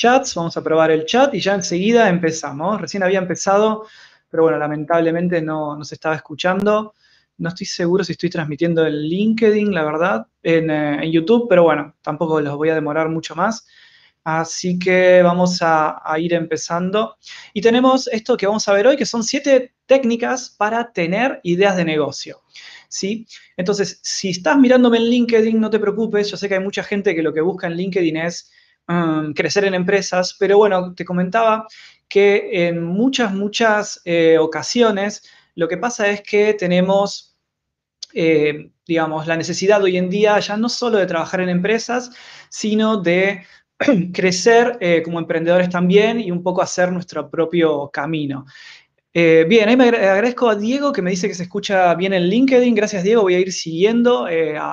chats, vamos a probar el chat y ya enseguida empezamos. Recién había empezado, pero bueno, lamentablemente no, nos se estaba escuchando. No estoy seguro si estoy transmitiendo en LinkedIn, la verdad, eh, en, YouTube, pero bueno, tampoco los voy a demorar mucho más. Así que vamos a, a ir empezando. Y tenemos esto que vamos a ver hoy, que son siete técnicas para tener ideas de negocio. ¿sí? Entonces, si estás mirándome en LinkedIn, no te preocupes, yo sé que hay mucha gente que lo que busca en LinkedIn es crecer en empresas, pero bueno, te comentaba que en muchas, muchas eh, ocasiones lo que pasa es que tenemos, eh, digamos, la necesidad hoy en día ya no solo de trabajar en empresas, sino de crecer eh, como emprendedores también y un poco hacer nuestro propio camino. bien, ahí me agradezco a Diego que me dice que se escucha bien en LinkedIn. Gracias, Diego. Voy a ir siguiendo.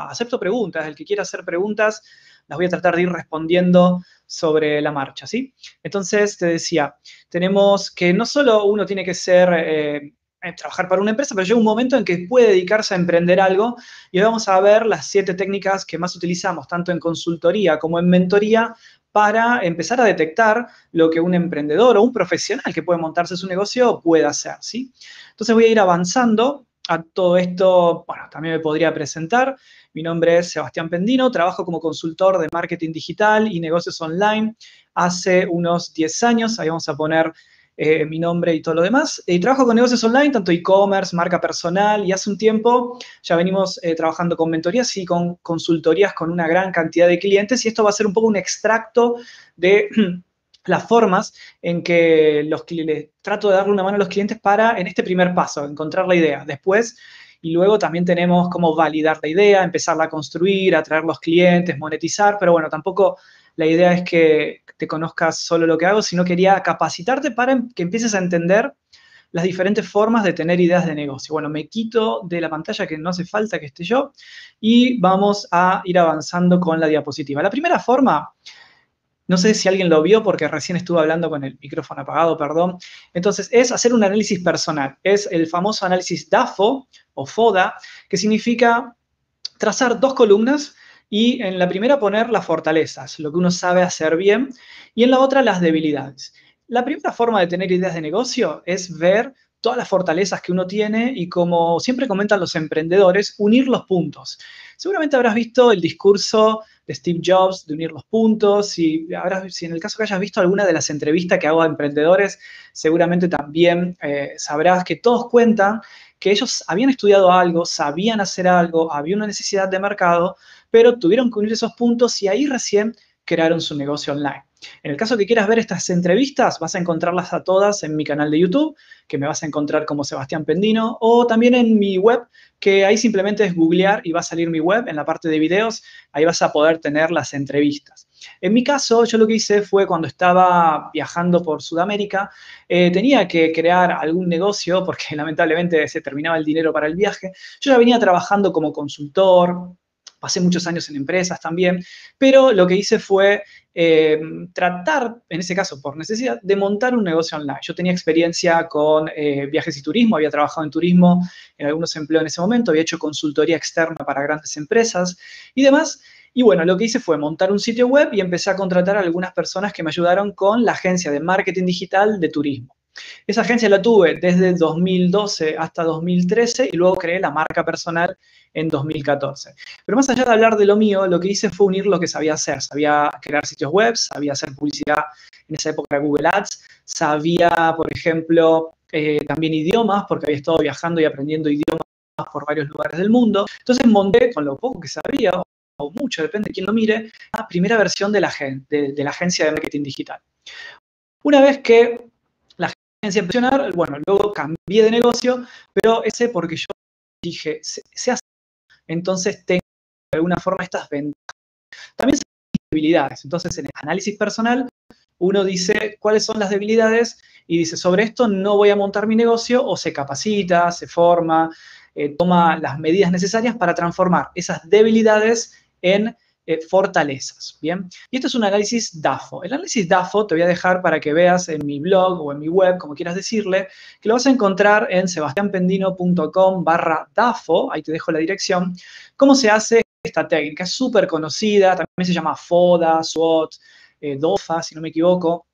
acepto preguntas. El que quiera hacer preguntas, las voy a tratar de ir respondiendo sobre la marcha, ¿sí? Entonces, te decía, tenemos que no solo uno tiene que ser... Eh, eh, trabajar para una empresa, pero llega un momento en que puede dedicarse a emprender algo y hoy vamos a ver las siete técnicas que más utilizamos, tanto en consultoría como en mentoría, para empezar a detectar lo que un emprendedor o un profesional que puede montarse su negocio puede hacer, ¿sí? Entonces voy a ir avanzando a todo esto, bueno, también me podría presentar. Mi nombre es Sebastián Pendino, trabajo como consultor de marketing digital y negocios online hace unos 10 años. Ahí vamos a poner eh, mi nombre y todo lo demás. Y trabajo con negocios online, tanto e-commerce, marca personal, y hace un tiempo ya venimos eh, trabajando con mentorías y con consultorías con una gran cantidad de clientes, y esto va a ser un poco un extracto de las formas en que los, les trato de darle una mano a los clientes para, en este primer paso, encontrar la idea. Después y luego también tenemos cómo validar la idea, empezarla a construir, atraer los clientes, monetizar, pero bueno, tampoco la idea es que te conozcas solo lo que hago, sino quería capacitarte para em, que empieces a entender las diferentes formas de tener ideas de negocio. Bueno, me quito de la pantalla que no hace falta que esté yo y vamos a ir avanzando con la diapositiva. La primera forma, no sé si alguien lo vio porque recién estuve hablando con el micrófono apagado, perdón. Entonces, es hacer un análisis personal. Es el famoso análisis DAFO, o FODA, que significa trazar dos columnas y en la primera poner las fortalezas, lo que uno sabe hacer bien, y en la otra las debilidades. La primera forma de tener ideas de negocio es ver todas las fortalezas que uno tiene y como siempre comentan los emprendedores, unir los puntos. Seguramente habrás visto el discurso de Steve Jobs, de unir los puntos. y si en el caso que hayas visto alguna de las entrevistas que hago a emprendedores, seguramente también eh, sabrás que todos cuentan que ellos habían estudiado algo, sabían hacer algo, había una necesidad de mercado, pero tuvieron que unir esos puntos y ahí recién crearon su negocio online. En el caso que quieras ver estas entrevistas, vas a encontrarlas a todas en mi canal de YouTube, que me vas a encontrar como Sebastián Pendino, o también en mi web, que ahí simplemente es googlear y va a salir mi web en la parte de videos, ahí vas a poder tener las entrevistas. En mi caso, yo lo que hice fue cuando estaba viajando por Sudamérica, eh, tenía que crear algún negocio porque lamentablemente se terminaba el dinero para el viaje. Yo ya venía trabajando como consultor, pasé muchos años en empresas también, pero lo que hice fue eh, tratar, en ese caso por necesidad, de montar un negocio online. Yo tenía experiencia con eh, viajes y turismo, había trabajado en turismo en algunos empleos en ese momento, había hecho consultoría externa para grandes empresas y demás. Y bueno, lo que hice fue montar un sitio web y empecé a contratar a algunas personas que me ayudaron con la agencia de marketing digital de turismo. Esa agencia la tuve desde 2012 hasta 2013 y luego creé la marca personal en 2014. Pero más allá de hablar de lo mío, lo que hice fue unir lo que sabía hacer. Sabía crear sitios web, sabía hacer publicidad, en esa época de Google Ads, sabía, por ejemplo, eh, también idiomas, porque había estado viajando y aprendiendo idiomas por varios lugares del mundo. Entonces monté con lo poco que sabía, o mucho, depende de quién lo mire, la primera versión de la, de la agencia de marketing digital. Una vez que impresionar, bueno, luego cambié de negocio, pero ese porque yo dije, se, hace, entonces tengo de alguna forma estas ventajas. También son debilidades, entonces en el análisis personal uno dice cuáles son las debilidades y dice, sobre esto no voy a montar mi negocio o se capacita, se forma, eh, toma las medidas necesarias para transformar esas debilidades en eh, fortalezas. Bien, y esto es un análisis DAFO. El análisis DAFO te voy a dejar para que veas en mi blog o en mi web, como quieras decirle, que lo vas a encontrar en sebastianpendino.com barra DAFO, ahí te dejo la dirección, cómo se hace esta técnica, súper conocida, también se llama FODA, SWOT, eh, DOFA, si no me equivoco.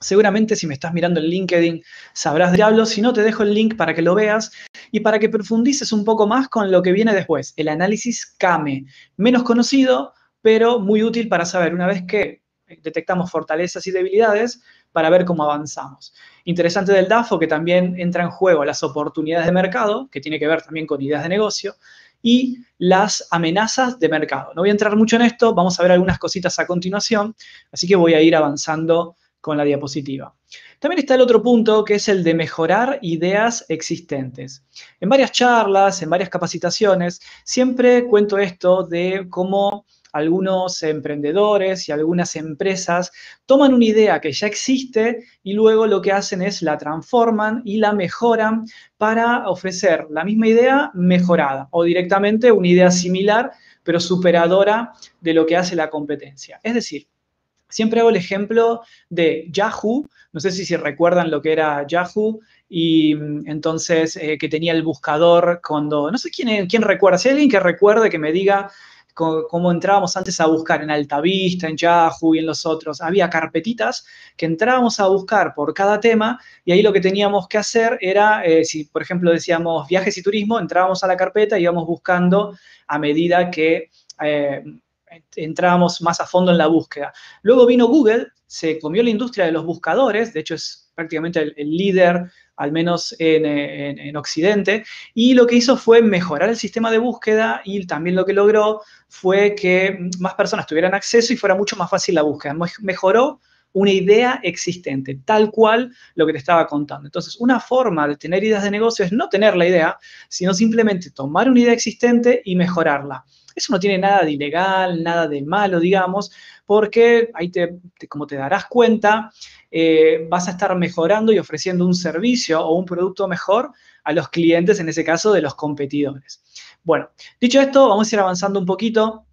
Seguramente si me estás mirando en LinkedIn sabrás de diablo, si no te dejo el link para que lo veas y para que profundices un poco más con lo que viene después, el análisis CAME, menos conocido, pero muy útil para saber una vez que detectamos fortalezas y debilidades para ver cómo avanzamos. Interesante del DAFO que también entra en juego las oportunidades de mercado, que tiene que ver también con ideas de negocio, y las amenazas de mercado. No voy a entrar mucho en esto, vamos a ver algunas cositas a continuación, así que voy a ir avanzando con la diapositiva. También está el otro punto que es el de mejorar ideas existentes. En varias charlas, en varias capacitaciones, siempre cuento esto de cómo algunos emprendedores y algunas empresas toman una idea que ya existe y luego lo que hacen es la transforman y la mejoran para ofrecer la misma idea mejorada o directamente una idea similar pero superadora de lo que hace la competencia. Es decir, Siempre hago el ejemplo de Yahoo, no sé si, se recuerdan lo que era Yahoo, y mm, entonces eh, que tenía el buscador cuando, no sé quién, quién recuerda, si hay alguien que recuerde que me diga como, entrábamos antes a buscar en Altavista, en Yahoo y en los otros, había carpetitas que entrábamos a buscar por cada tema y ahí lo que teníamos que hacer era, eh, si por ejemplo decíamos viajes y turismo, entrábamos a la carpeta y íbamos buscando a medida que... Eh, entrábamos más a fondo en la búsqueda. Luego vino Google, se comió la industria de los buscadores, de hecho es prácticamente el líder al menos eh, en, Occidente, y lo que hizo fue mejorar el sistema de búsqueda y también lo que logró fue que más personas tuvieran acceso y fuera mucho más fácil la búsqueda. Mejoró una idea existente, tal cual lo que te estaba contando. Entonces, una forma de tener ideas de negocio es no tener la idea, sino simplemente tomar una idea existente y mejorarla. Eso no tiene nada de ilegal, nada de malo, digamos, porque ahí, te, como te darás cuenta, eh, vas a estar mejorando y ofreciendo un servicio o un producto mejor a los clientes, en ese caso, de los competidores. Bueno, dicho esto, vamos a ir avanzando un poquito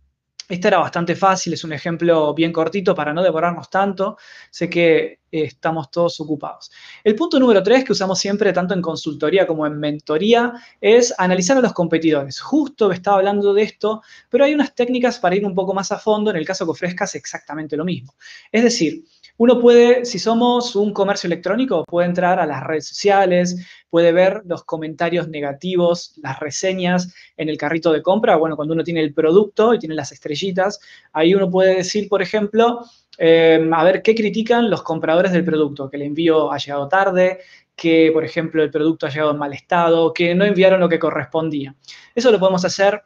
este era bastante fácil, es un ejemplo bien cortito para no devorarnos tanto. Sé que estamos todos ocupados. El punto número tres que usamos siempre tanto en consultoría como en mentoría es analizar a los competidores. Justo estaba hablando de esto, pero hay unas técnicas para ir un poco más a fondo en el caso que ofrezcas exactamente lo mismo. Es decir, uno puede, si somos un comercio electrónico, puede entrar a las redes sociales, puede ver los comentarios negativos, las reseñas en el carrito de compra. Bueno, cuando uno tiene el producto y tiene las estrellitas, ahí uno puede decir, por ejemplo, Em, a ver, ¿qué critican los compradores del producto? Que el envío ha llegado tarde, que, por ejemplo, el producto ha llegado en mal estado, que no enviaron lo que correspondía. Eso lo podemos hacer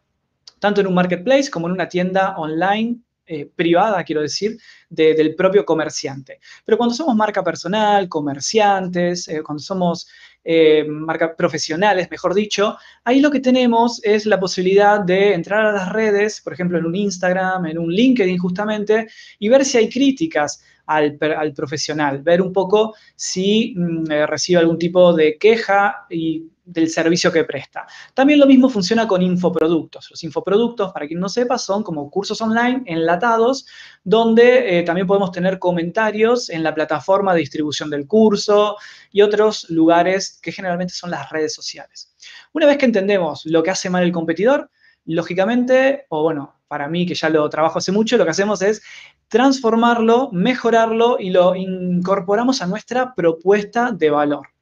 tanto en un marketplace como en una tienda online eh, privada, quiero decir, del propio comerciante. Pero cuando somos marca personal, comerciantes, eh, cuando somos eh, marca, profesionales, mejor dicho, ahí lo que tenemos es la posibilidad de entrar a las redes, por ejemplo, en un Instagram, en un LinkedIn justamente, y ver si hay críticas. Al, profesional, ver un poco si mm, eh, recibe algún tipo de queja y del servicio que presta. También lo mismo funciona con infoproductos. Los infoproductos, para quien no sepa, son como cursos online enlatados, donde eh, también podemos tener comentarios en la plataforma de distribución del curso y otros lugares que generalmente son las redes sociales. Una vez que entendemos lo que hace mal el competidor, lógicamente, o bueno, para mí que ya lo trabajo hace mucho, lo que hacemos es transformarlo, mejorarlo y lo incorporamos a nuestra propuesta de valor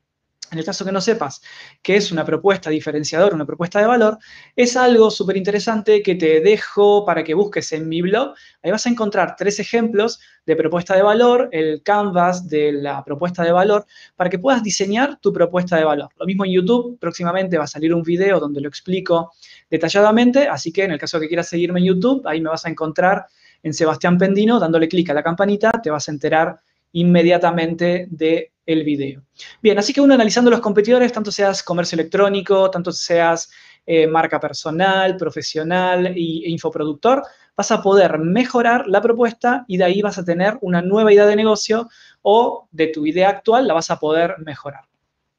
en el caso que no sepas que es una propuesta diferenciadora, una propuesta de valor, es algo súper interesante que te dejo para que busques en mi blog. Ahí vas a encontrar tres ejemplos de propuesta de valor, el canvas de la propuesta de valor, para que puedas diseñar tu propuesta de valor. Lo mismo en YouTube, próximamente va a salir un video donde lo explico detalladamente, así que en el caso que quieras seguirme en YouTube, ahí me vas a encontrar en Sebastián Pendino, dándole clic a la campanita, te vas a enterar inmediatamente de el video. Bien, así que uno analizando los competidores, tanto seas comercio electrónico, tanto seas eh, marca personal, profesional e infoproductor, vas a poder mejorar la propuesta y de ahí vas a tener una nueva idea de negocio o de tu idea actual la vas a poder mejorar.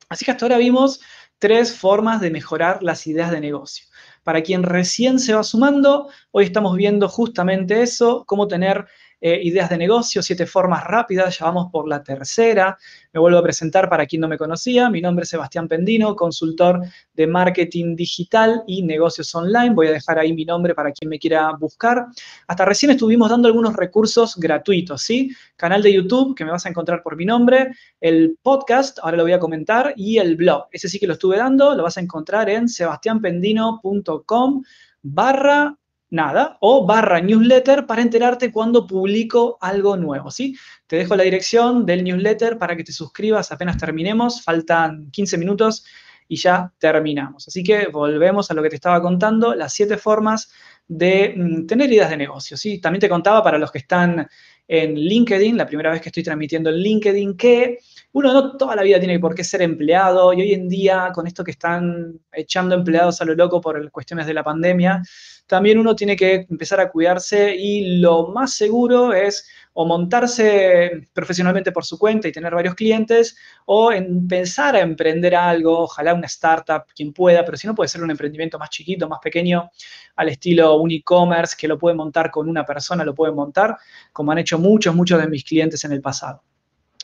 Así que hasta ahora vimos tres formas de mejorar las ideas de negocio. Para quien recién se va sumando, hoy estamos viendo justamente eso, cómo tener eh, ideas de negocio, siete formas rápidas, ya vamos por la tercera. Me vuelvo a presentar para quien no me conocía. Mi nombre es Sebastián Pendino, consultor de marketing digital y negocios online. Voy a dejar ahí mi nombre para quien me quiera buscar. Hasta recién estuvimos dando algunos recursos gratuitos, ¿sí? Canal de YouTube, que me vas a encontrar por mi nombre, el podcast, ahora lo voy a comentar, y el blog. Ese sí que lo estuve dando, lo vas a encontrar en sebastiánpendino.com barra nada o barra newsletter para enterarte cuando publico algo nuevo, ¿sí? Te dejo la dirección del newsletter para que te suscribas apenas terminemos, faltan 15 minutos y ya terminamos. Así que volvemos a lo que te estaba contando, las siete formas de mm, tener ideas de negocio, ¿sí? También te contaba para los que están en LinkedIn, la primera vez que estoy transmitiendo en LinkedIn, que uno no toda la vida tiene por qué ser empleado y hoy en día con esto que están echando empleados a lo loco por cuestiones de la pandemia, también uno tiene que empezar a cuidarse y lo más seguro es o montarse profesionalmente por su cuenta y tener varios clientes o empezar a emprender algo, ojalá una startup, quien pueda, pero si no puede ser un emprendimiento más chiquito, más pequeño, al estilo un e-commerce que lo puede montar con una persona, lo puede montar, como han hecho muchos, muchos de mis clientes en el pasado.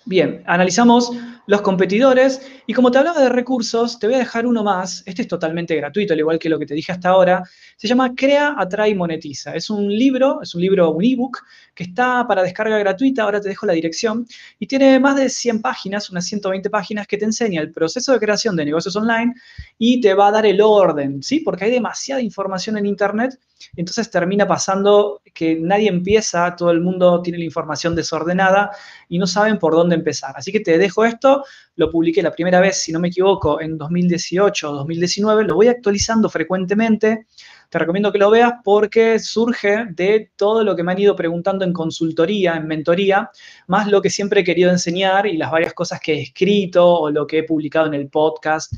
Bien, analizamos los competidores y como te hablaba de recursos, te voy a dejar uno más. Este es totalmente gratuito, al igual que lo que te dije hasta ahora. Se llama Crea, Atrae y Monetiza. Es un libro, es un libro, un ebook que está para descarga gratuita. Ahora te dejo la dirección. Y tiene más de 100 páginas, unas 120 páginas, que te enseña el proceso de creación de negocios online y te va a dar el orden, ¿sí? Porque hay demasiada información en Internet entonces termina pasando que nadie empieza, todo el mundo tiene la información desordenada y no saben por dónde empezar. Así que te dejo esto, lo publiqué la primera vez, si no me equivoco, en 2018 o 2019, lo voy actualizando frecuentemente. Te recomiendo que lo veas porque surge de todo lo que me han ido preguntando en consultoría, en mentoría, más lo que siempre he querido enseñar y las varias cosas que he escrito o lo que he publicado en el podcast.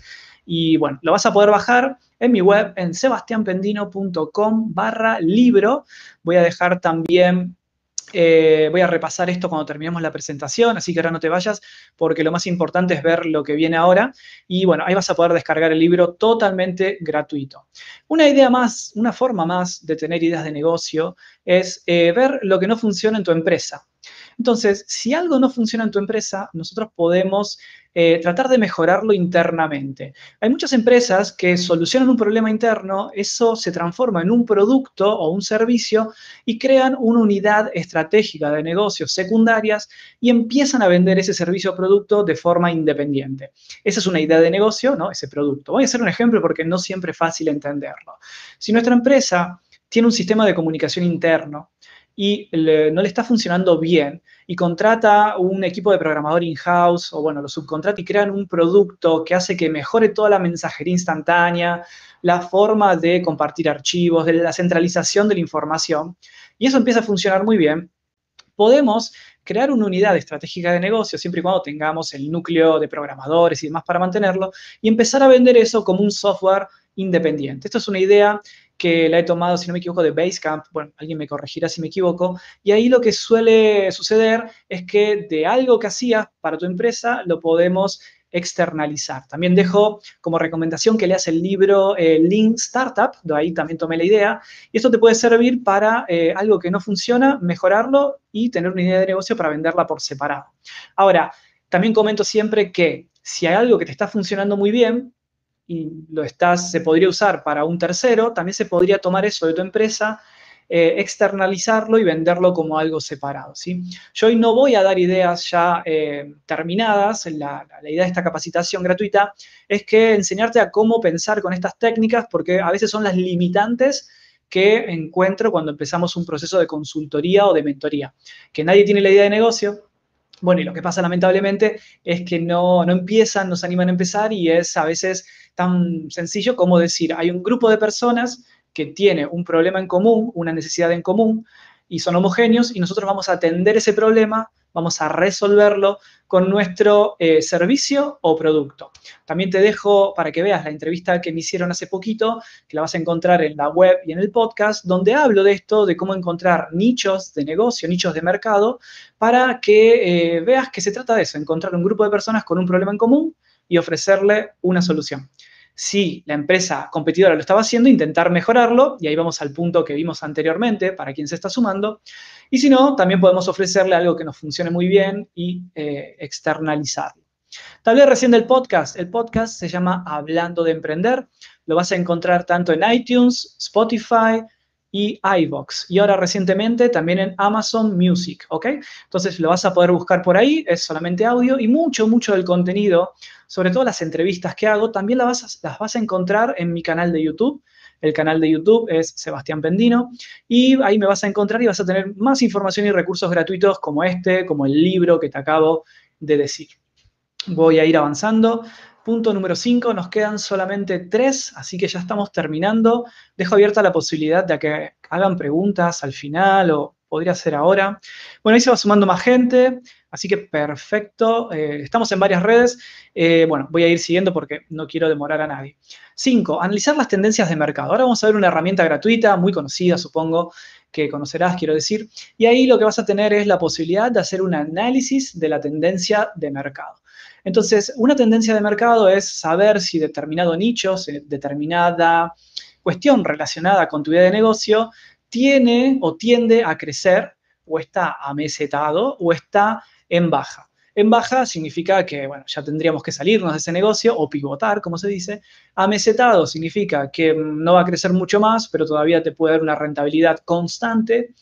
Y bueno, lo vas a poder bajar en mi web, en sebastianpendino.com barra libro. Voy a dejar también eh, voy a repasar esto cuando terminemos la presentación, así que ahora no te vayas, porque lo más importante es ver lo que viene ahora. Y bueno, ahí vas a poder descargar el libro totalmente gratuito. Una idea más, una forma más de tener ideas de negocio es eh, ver lo que no funciona en tu empresa. Entonces, si algo no funciona en tu empresa, nosotros podemos eh, tratar de mejorarlo internamente. Hay muchas empresas que solucionan un problema interno, eso se transforma en un producto o un servicio y crean una unidad estratégica de negocios secundarias y empiezan a vender ese servicio o producto de forma independiente. Esa es una idea de negocio, ¿no? Ese producto. Voy a hacer un ejemplo porque no siempre es fácil entenderlo. Si nuestra empresa tiene un sistema de comunicación interno y no le está funcionando bien y contrata un equipo de programador in-house o bueno, lo subcontrata y crean un producto que hace que mejore toda la mensajería instantánea, la forma de compartir archivos, de la centralización de la información y eso empieza a funcionar muy bien, podemos crear una unidad estratégica de negocio, siempre y cuando tengamos el núcleo de programadores y demás para mantenerlo, y empezar a vender eso como un software independiente. Esto es una idea que la he tomado, si no me equivoco, de Basecamp, bueno, alguien me corregirá si me equivoco, y ahí lo que suele suceder es que de algo que hacías para tu empresa lo podemos externalizar. También dejo como recomendación que leas el libro eh, Lean Startup, de ahí también tomé la idea, y esto te puede servir para eh, algo que no funciona, mejorarlo y tener una idea de negocio para venderla por separado. Ahora, también comento siempre que si hay algo que te está funcionando muy bien, y lo estás, se podría usar para un tercero, también se podría tomar eso de tu empresa, eh, externalizarlo y venderlo como algo separado. ¿sí? Yo hoy no voy a dar ideas ya eh, terminadas, la, la, idea de esta capacitación gratuita es que enseñarte a cómo pensar con estas técnicas porque a veces son las limitantes que encuentro cuando empezamos un proceso de consultoría o de mentoría, que nadie tiene la idea de negocio. Bueno, y lo que pasa lamentablemente es que no, no empiezan, no se animan a empezar y es a veces tan sencillo como decir, hay un grupo de personas que tiene un problema en común, una necesidad en común, y son homogéneos, y nosotros vamos a atender ese problema, vamos a resolverlo con nuestro eh, servicio o producto. También te dejo para que veas la entrevista que me hicieron hace poquito, que la vas a encontrar en la web y en el podcast, donde hablo de esto, de cómo encontrar nichos de negocio, nichos de mercado, para que eh, veas que se trata de eso, encontrar un grupo de personas con un problema en común y ofrecerle una solución si la empresa competidora lo estaba haciendo, intentar mejorarlo, y ahí vamos al punto que vimos anteriormente para quien se está sumando, y si no, también podemos ofrecerle algo que nos funcione muy bien y eh, externalizarlo. Tal vez recién del podcast, el podcast se llama Hablando de Emprender, lo vas a encontrar tanto en iTunes, Spotify, y iVox. Y ahora recientemente también en Amazon Music, ¿ok? Entonces lo vas a poder buscar por ahí, es solamente audio y mucho, mucho del contenido, sobre todo las entrevistas que hago, también las vas a, las vas a encontrar en mi canal de YouTube. El canal de YouTube es Sebastián Pendino y ahí me vas a encontrar y vas a tener más información y recursos gratuitos como este, como el libro que te acabo de decir. Voy a ir avanzando. Punto número 5, nos quedan solamente tres, así que ya estamos terminando. Dejo abierta la posibilidad de que hagan preguntas al final o podría ser ahora. Bueno, ahí se va sumando más gente, así que perfecto. Eh, estamos en varias redes. Eh, bueno, voy a ir siguiendo porque no quiero demorar a nadie. 5, analizar las tendencias de mercado. Ahora vamos a ver una herramienta gratuita, muy conocida, supongo que conocerás, quiero decir. Y ahí lo que vas a tener es la posibilidad de hacer un análisis de la tendencia de mercado. Entonces, una tendencia de mercado es saber si determinado nicho, si determinada cuestión relacionada con tu idea de negocio tiene o tiende a crecer o está amesetado o está en baja. En baja significa que, bueno, ya tendríamos que salirnos de ese negocio o pivotar, como se dice. Amesetado significa que mm, no va a crecer mucho más, pero todavía te puede dar una rentabilidad constante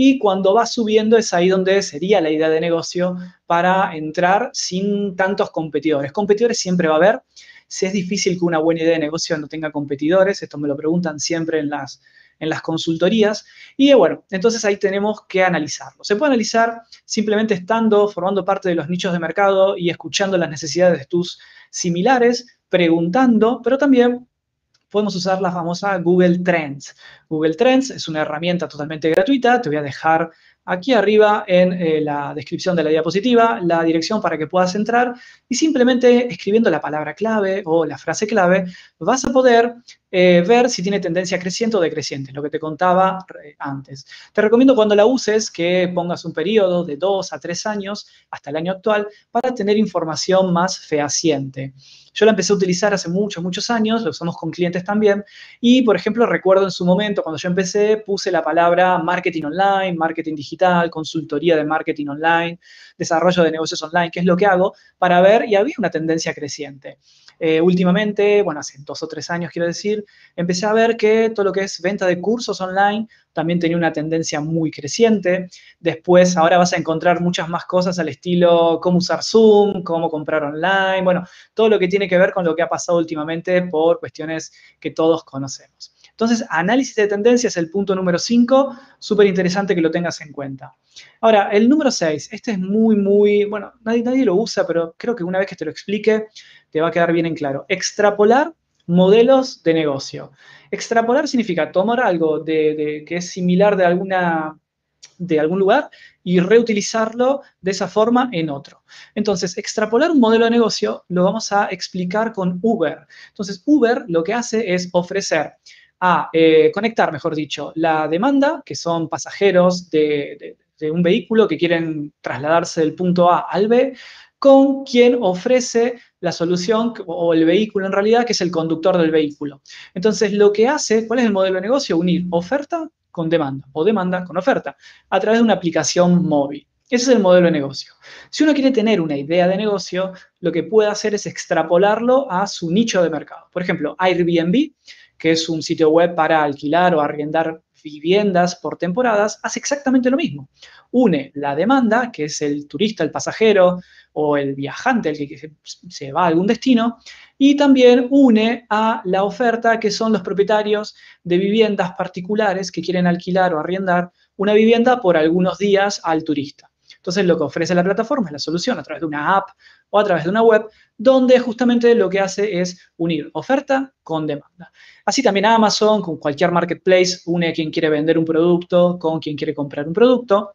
y cuando va subiendo es ahí donde sería la idea de negocio para entrar sin tantos competidores. Competidores siempre va a haber. Si es difícil que una buena idea de negocio no tenga competidores, esto me lo preguntan siempre en las, en las consultorías. Y bueno, entonces ahí tenemos que analizarlo. Se puede analizar simplemente estando, formando parte de los nichos de mercado y escuchando las necesidades de tus similares, preguntando, pero también podemos usar la famosa Google Trends. Google Trends es una herramienta totalmente gratuita, te voy a dejar aquí arriba en eh, la descripción de la diapositiva la dirección para que puedas entrar y simplemente escribiendo la palabra clave o la frase clave vas a poder eh, ver si tiene tendencia creciente o decreciente, lo que te contaba eh, antes. Te recomiendo cuando la uses que pongas un periodo de dos a tres años hasta el año actual para tener información más fehaciente. Yo la empecé a utilizar hace muchos, muchos años, lo usamos con clientes también, y por ejemplo recuerdo en su momento cuando yo empecé puse la palabra marketing online, marketing digital, consultoría de marketing online, desarrollo de negocios online, que es lo que hago, para ver y había una tendencia creciente. Eh, últimamente, bueno, hace dos o tres años quiero decir, empecé a ver que todo lo que es venta de cursos online también tenía una tendencia muy creciente. Después, ahora vas a encontrar muchas más cosas al estilo cómo usar Zoom, cómo comprar online, bueno, todo lo que tiene que ver con lo que ha pasado últimamente por cuestiones que todos conocemos. Entonces, análisis de tendencias, el punto número 5, súper interesante que lo tengas en cuenta. Ahora, el número 6, este es muy, muy, bueno, nadie, nadie lo usa, pero creo que una vez que te lo explique, te va a quedar bien en claro. Extrapolar modelos de negocio. Extrapolar significa tomar algo que es similar de, alguna, de algún lugar y reutilizarlo de esa forma en otro. Entonces, extrapolar un modelo de negocio lo vamos a explicar con Uber. Entonces, Uber lo que hace es ofrecer a ah, eh, conectar, mejor dicho, la demanda, que son pasajeros de, de un vehículo que quieren trasladarse del punto A al B, con quien ofrece la solución o el vehículo en realidad, que es el conductor del vehículo. Entonces, lo que hace, ¿cuál es el modelo de negocio? Unir oferta con demanda o demanda con oferta a través de una aplicación móvil. Ese es el modelo de negocio. Si uno quiere tener una idea de negocio, lo que puede hacer es extrapolarlo a su nicho de mercado. Por ejemplo, Airbnb que es un sitio web para alquilar o arrendar viviendas por temporadas, hace exactamente lo mismo. Une la demanda, que es el turista, el pasajero o el viajante, el que se va a algún destino, y también une a la oferta, que son los propietarios de viviendas particulares que quieren alquilar o arrendar una vivienda por algunos días al turista. Entonces, lo que ofrece la plataforma es la solución a través de una app o a través de una web, donde justamente lo que hace es unir oferta con demanda. Así también Amazon, con cualquier marketplace, une a quien quiere vender un producto con quien quiere comprar un producto.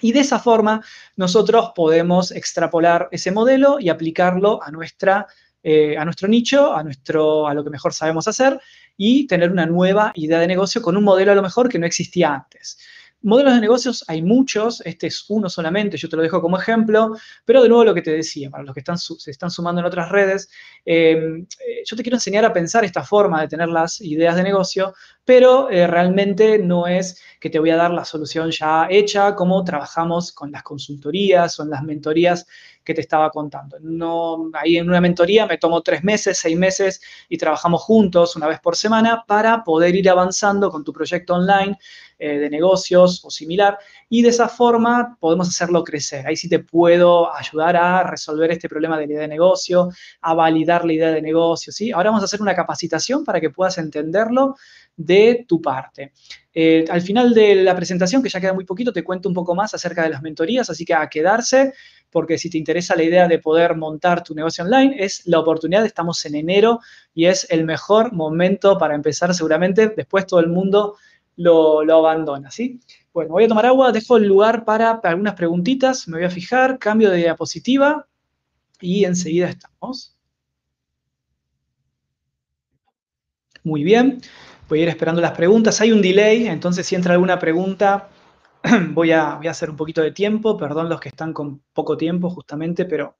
Y de esa forma nosotros podemos extrapolar ese modelo y aplicarlo a, nuestra, eh, a nuestro nicho, a, nuestro, a lo que mejor sabemos hacer y tener una nueva idea de negocio con un modelo a lo mejor que no existía antes. Modelos de negocios hay muchos, este es uno solamente, yo te lo dejo como ejemplo, pero de nuevo lo que te decía, para los que están, se están sumando en otras redes, em, eh, yo te quiero enseñar a pensar esta forma de tener las ideas de negocio, pero eh, realmente no es que te voy a dar la solución ya hecha, como trabajamos con las consultorías o en las mentorías que te estaba contando. No, ahí en una mentoría me tomo tres meses, seis meses y trabajamos juntos una vez por semana para poder ir avanzando con tu proyecto online eh, de negocios o similar, y de esa forma podemos hacerlo crecer. Ahí sí te puedo ayudar a resolver este problema de la idea de negocio, a validar la idea de negocio, ¿sí? Ahora vamos a hacer una capacitación para que puedas entenderlo de tu parte. Eh, al final de la presentación, que ya queda muy poquito, te cuento un poco más acerca de las mentorías, así que a quedarse, porque si te interesa la idea de poder montar tu negocio online, es la oportunidad, estamos en enero y es el mejor momento para empezar seguramente. Después todo el mundo lo, abandona, ¿sí? Bueno, voy a tomar agua, dejo el lugar para, algunas preguntitas, me voy a fijar, cambio de diapositiva y enseguida estamos. Muy bien, voy a ir esperando las preguntas. Hay un delay, entonces si entra alguna pregunta voy a, voy a hacer un poquito de tiempo, perdón los que están con poco tiempo justamente, pero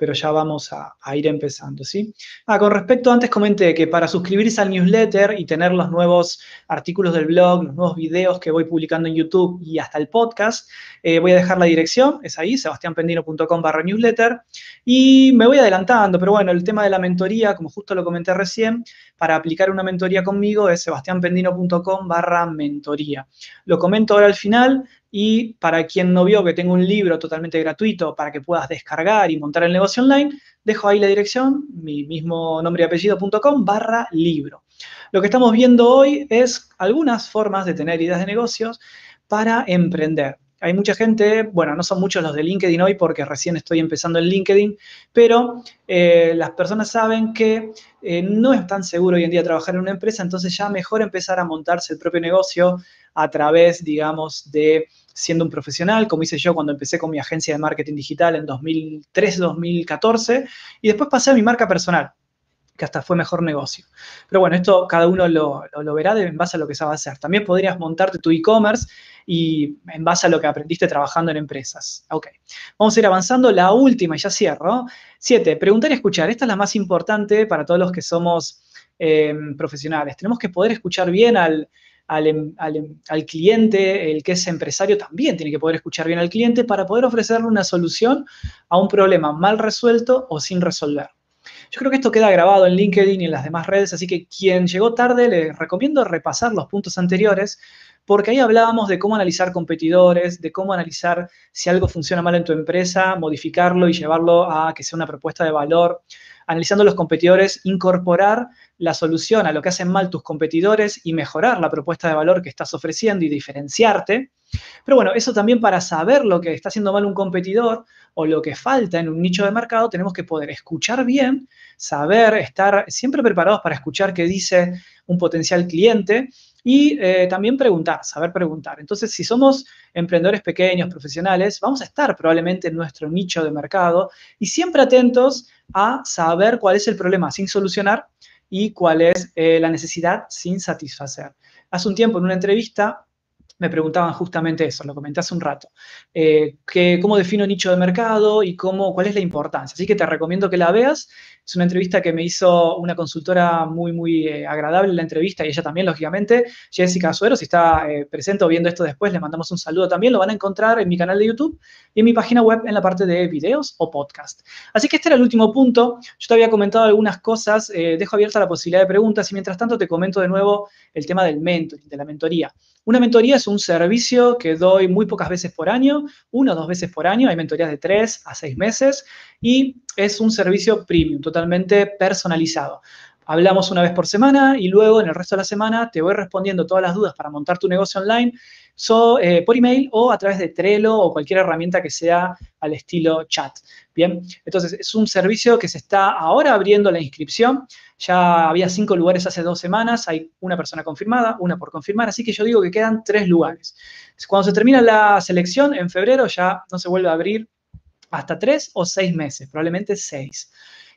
pero ya vamos a, ir empezando, ¿sí? Ah, con respecto, antes comenté que para suscribirse al newsletter y tener los nuevos artículos del blog, los nuevos videos que voy publicando en YouTube y hasta el podcast, eh, voy a dejar la dirección, es ahí, sebastianpendino.com barra newsletter, y me voy adelantando, pero bueno, el tema de la mentoría, como justo lo comenté recién, para aplicar una mentoría conmigo es sebastianpendino.com barra mentoría. Lo comento ahora al final, y para quien no vio que tengo un libro totalmente gratuito para que puedas descargar y montar el negocio online, dejo ahí la dirección, mi mismo nombre y apellido.com barra libro. Lo que estamos viendo hoy es algunas formas de tener ideas de negocios para emprender. Hay mucha gente, bueno, no son muchos los de LinkedIn hoy porque recién estoy empezando en LinkedIn, pero eh, las personas saben que eh, no es tan seguro hoy en día trabajar en una empresa, entonces ya mejor empezar a montarse el propio negocio a través, digamos, de siendo un profesional, como hice yo cuando empecé con mi agencia de marketing digital en 2003-2014, y después pasé a mi marca personal que hasta fue mejor negocio. Pero bueno, esto cada uno lo, verá en base a lo que sabe hacer. También podrías montarte tu e-commerce y en base a lo que aprendiste trabajando en empresas. Ok, vamos a ir avanzando. La última, y ya cierro. Siete, preguntar y escuchar. Esta es la más importante para todos los que somos eh, profesionales. Tenemos que poder escuchar bien al, al, em, em, al, cliente, el que es empresario también tiene que poder escuchar bien al cliente para poder ofrecerle una solución a un problema mal resuelto o sin resolver. Yo creo que esto queda grabado en LinkedIn y en las demás redes, así que quien llegó tarde les recomiendo repasar los puntos anteriores porque ahí hablábamos de cómo analizar competidores, de cómo analizar si algo funciona mal en tu empresa, modificarlo y llevarlo a que sea una propuesta de valor. Analizando los competidores, incorporar la solución a lo que hacen mal tus competidores y mejorar la propuesta de valor que estás ofreciendo y diferenciarte. Pero bueno, eso también para saber lo que está haciendo mal un competidor o lo que falta en un nicho de mercado, tenemos que poder escuchar bien, saber estar siempre preparados para escuchar qué dice un potencial cliente y eh, también preguntar, saber preguntar. Entonces, si somos emprendedores pequeños, profesionales, vamos a estar probablemente en nuestro nicho de mercado y siempre atentos a saber cuál es el problema sin solucionar y cuál es eh, la necesidad sin satisfacer. Hace un tiempo en una entrevista me preguntaban justamente eso, lo comenté hace un rato, eh, que, cómo defino nicho de mercado y cómo, cuál es la importancia. Así que te recomiendo que la veas es una entrevista que me hizo una consultora muy, muy eh, agradable la entrevista y ella también, lógicamente, Jessica Suero, si está eh, presente o viendo esto después, le mandamos un saludo también. Lo van a encontrar en mi canal de YouTube y en mi página web en la parte de videos o podcast. Así que este era el último punto. Yo te había comentado algunas cosas, eh, dejo abierta la posibilidad de preguntas y mientras tanto te comento de nuevo el tema del mentoring, de la mentoría. Una mentoría es un servicio que doy muy pocas veces por año, una o dos veces por año, hay mentorías de tres a seis meses y es un servicio premium, personalizado. Hablamos una vez por semana y luego en el resto de la semana te voy respondiendo todas las dudas para montar tu negocio online eh, por email o a través de Trello o cualquier herramienta que sea al estilo chat. Bien, entonces es un servicio que se está ahora abriendo la inscripción. Ya había cinco lugares hace dos semanas, hay una persona confirmada, una por confirmar, así que yo digo que quedan tres lugares. Cuando se termina la selección en febrero ya no se vuelve a abrir hasta tres o seis meses, probablemente seis.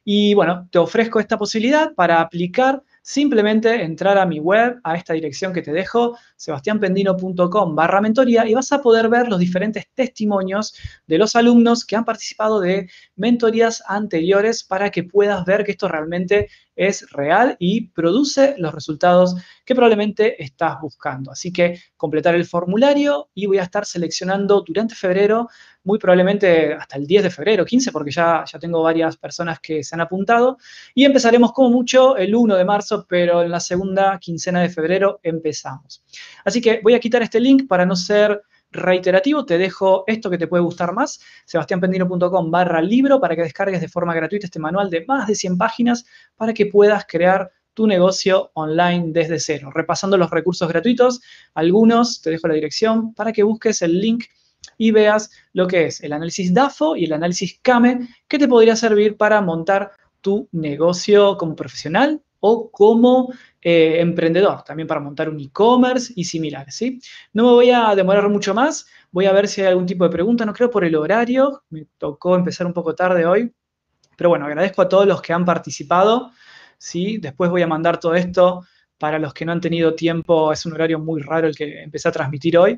Y bueno, te ofrezco esta posibilidad para aplicar simplemente entrar a mi web, a esta dirección que te dejo, sebastianpendino.com barra mentoría y vas a poder ver los diferentes testimonios de los alumnos que han participado de mentorías anteriores para que puedas ver que esto realmente es real y produce los resultados que probablemente estás buscando. Así que completar el formulario y voy a estar seleccionando durante febrero, muy probablemente hasta el 10 de febrero, 15, porque ya, ya tengo varias personas que se han apuntado. Y empezaremos como mucho el 1 de marzo, pero en la segunda quincena de febrero empezamos. Así que voy a quitar este link para no ser reiterativo, te dejo esto que te puede gustar más, sebastianpendino.com barra libro para que descargues de forma gratuita este manual de más de 100 páginas para que puedas crear tu negocio online desde cero. Repasando los recursos gratuitos, algunos, te dejo la dirección para que busques el link y veas lo que es el análisis DAFO y el análisis CAME que te podría servir para montar tu negocio como profesional o como eh, emprendedor, también para montar un e-commerce y similares. No me voy a demorar mucho más, voy a ver si hay algún tipo de pregunta, no creo por el horario, me tocó empezar un poco tarde hoy, pero bueno, agradezco a todos los que han participado, ¿sí? después voy a mandar todo esto para los que no han tenido tiempo, es un horario muy raro el que empecé a transmitir hoy.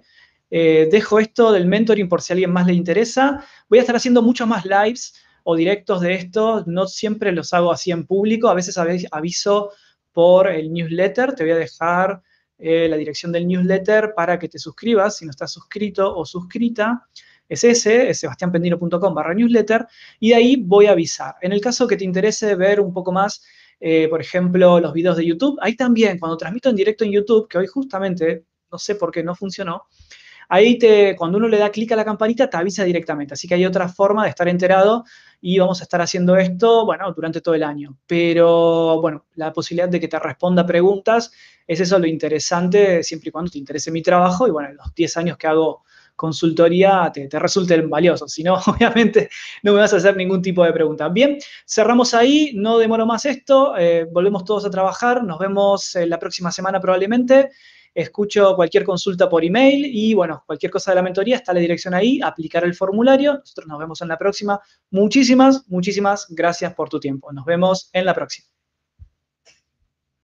Eh, dejo esto del mentoring por si a alguien más le interesa. Voy a estar haciendo muchos más lives o directos de esto, no siempre los hago así en público, a veces aviso por el newsletter, te voy a dejar eh, la dirección del newsletter para que te suscribas si no estás suscrito o suscrita. Es ese, es sebastianpendino.com barra newsletter, y ahí voy a avisar. En el caso que te interese ver un poco más, eh, por ejemplo, los videos de YouTube, ahí también, cuando transmito en directo en YouTube, que hoy justamente, no sé por qué no funcionó, Ahí te, cuando uno le da clic a la campanita te avisa directamente, así que hay otra forma de estar enterado y vamos a estar haciendo esto, bueno, durante todo el año. Pero bueno, la posibilidad de que te responda preguntas es eso lo interesante, siempre y cuando te interese mi trabajo y bueno, los 10 años que hago consultoría te, resulten valiosos. Si no, obviamente no me vas a hacer ningún tipo de pregunta. Bien, cerramos ahí, no demoro más esto, eh, volvemos todos a trabajar, nos vemos eh, la próxima semana probablemente escucho cualquier consulta por email y bueno, cualquier cosa de la mentoría está la dirección ahí, aplicar el formulario. Nosotros nos vemos en la próxima. Muchísimas, muchísimas gracias por tu tiempo. Nos vemos en la próxima.